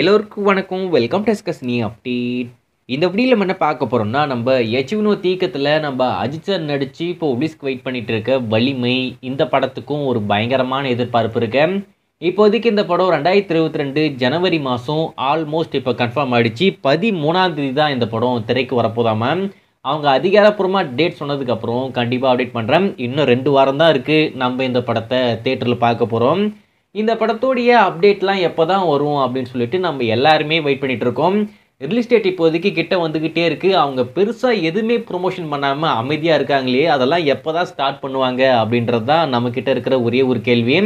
எல்லோருக்கும் வணக்கம் welcome to நீ அப்படி இந்த வீடியோவில் நம்ம என்ன பார்க்க போகிறோம்னா நம்ம எச்வினோ தீக்கத்தில் நம்ம அஜித் சார் நடித்து இப்போ ஒப்ளிஸ்க்கு வெயிட் பண்ணிகிட்டு இருக்க வலிமை இந்த படத்துக்கும் ஒரு பயங்கரமான எதிர்பார்ப்பு இருக்கு இப்போதைக்கு இந்த படம் ரெண்டாயிரத்தி இருபத்தி ரெண்டு ஜனவரி மாதம் ஆல்மோஸ்ட் இப்போ கன்ஃபார்ம் ஆகிடுச்சு பதிமூணாம் தேதி தான் இந்த படம் திரைக்கு வரப்போதாம அவங்க அதிகாரப்பூர்வமாக டேட் சொன்னதுக்கப்புறம் கண்டிப்பாக அப்டேட் பண்ணுறேன் இன்னும் ரெண்டு வாரம் தான் இருக்குது நம்ம இந்த படத்தை தேட்டரில் பார்க்க போகிறோம் இந்த படத்தோடைய அப்டேட்லாம் எப்போ தான் வரும் அப்படின்னு சொல்லிட்டு நம்ம எல்லாருமே வெயிட் பண்ணிகிட்ருக்கோம் ரியல் எஸ்டேட் இப்போதைக்கு கிட்ட வந்துக்கிட்டே இருக்குது அவங்க பெருசாக எதுவுமே ப்ரொமோஷன் பண்ணாமல் அமைதியாக இருக்காங்களே அதெல்லாம் எப்போ தான் ஸ்டார்ட் பண்ணுவாங்க அப்படின்றது தான் நம்மக்கிட்ட இருக்கிற ஒரே ஒரு கேள்வி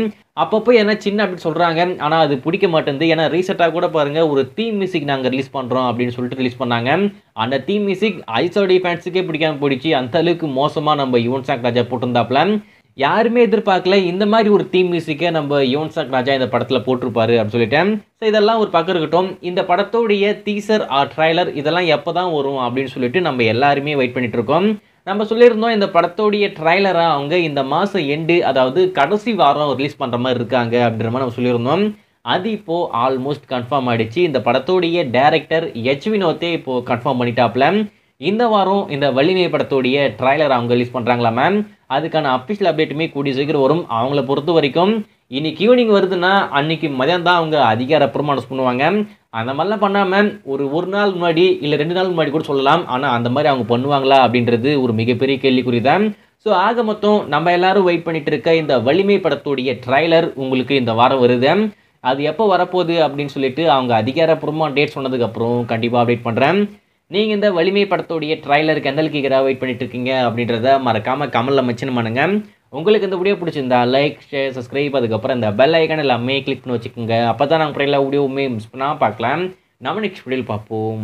அப்பப்போ ஏன்னா சின்ன அப்படின்னு சொல்கிறாங்க ஆனால் அது பிடிக்க மாட்டேங்குது ஏன்னா ரீசெண்டாக கூட பாருங்கள் ஒரு தீம் மியூசிக் நாங்கள் ரிலீஸ் பண்ணுறோம் அப்படின்னு சொல்லிட்டு ரிலீஸ் பண்ணாங்க அந்த தீம் மியூசிக் ஐசோடி ஃபேன்ஸுக்கே பிடிக்காமல் போயிடுச்சு அந்த அளவுக்கு மோசமாக நம்ம யுவன் சாக் ராஜா போட்டிருந்தாப்ல யாருமே எதிர்பார்க்கல இந்த மாதிரி ஒரு தீம் மியூசிக்கை நம்ம யோன்சாக் ராஜா இந்த படத்தில் போட்டிருப்பாரு அப்படின்னு சொல்லிட்டேன் ஸோ இதெல்லாம் ஒரு பக்கம் இருக்கட்டும் இந்த படத்தோடைய டீசர் ஆர் ட்ரைலர் இதெல்லாம் எப்போ தான் வரும் அப்படின்னு சொல்லிட்டு நம்ம எல்லாருமே வெயிட் பண்ணிட்டு இருக்கோம் நம்ம சொல்லியிருந்தோம் இந்த படத்தோடைய ட்ரைலராக அவங்க இந்த மாதம் எண்டு அதாவது கடைசி வாரம் ரிலீஸ் பண்ணுற மாதிரி இருக்காங்க அப்படின்ற மாதிரி நம்ம சொல்லியிருந்தோம் அது இப்போது ஆல்மோஸ்ட் கன்ஃபார்ம் ஆகிடுச்சு இந்த படத்தோடைய டேரக்டர் எச் வினோத்தே இப்போது கன்ஃபார்ம் பண்ணிட்டாப்ல இந்த வாரம் இந்த வலிமை படத்துடைய ட்ரைலர் அவங்க ரிலீஸ் பண்ணுறாங்களா மேம் அதுக்கான அஃபிஷியல் அப்டேட்டுமே கூடிய சீக்கிரம் வரும் அவங்கள பொறுத்த வரைக்கும் இன்னைக்கு ஈவினிங் வருதுன்னா அன்னைக்கு மதியம் தான் அவங்க அதிகார பிரமாணம் பண்ணுவாங்க அந்த மாதிரிலாம் பண்ணாமல் ஒரு ஒரு நாள் முன்னாடி இல்லை ரெண்டு நாள் முன்னாடி கூட சொல்லலாம் ஆனால் அந்த மாதிரி அவங்க பண்ணுவாங்களா அப்படின்றது ஒரு மிகப்பெரிய கேள்விக்குறி தான் ஸோ ஆக மொத்தம் நம்ம எல்லாரும் வெயிட் பண்ணிட்டு இருக்க இந்த வலிமை படத்துடைய ட்ரைலர் உங்களுக்கு இந்த வாரம் வருது அது எப்போ வரப்போகுது அப்படின்னு சொல்லிட்டு அவங்க அதிகாரப்பூர்வமாக டேட் சொன்னதுக்கப்புறம் கண்டிப்பாக அப்டேட் பண்ணுறேன் நீங்கள் இந்த வலிமை படத்துடைய ட்ரைலருக்கு எந்தளவுக்கு எதிராக வெயிட் பண்ணிட்டு இருக்கீங்க அப்படின்றத மறக்காமல் கமலில் மென்ஷன் பண்ணுங்க உங்களுக்கு இந்த வீடியோ பிடிச்சிருந்தா லைக் ஷேர் சப்ஸ்கிரைப் அதுக்கப்புறம் இந்த பெல் ஐக்கான் எல்லாமே கிளிக் பண்ணி வச்சுக்கோங்க அப்போ தான் நாங்கள் பிறையில் வீடியோவுமே மிஸ் பண்ணால் பார்க்கலாம் நம்ம நெக்ஸ்ட் வீடியோவில் பார்ப்போம்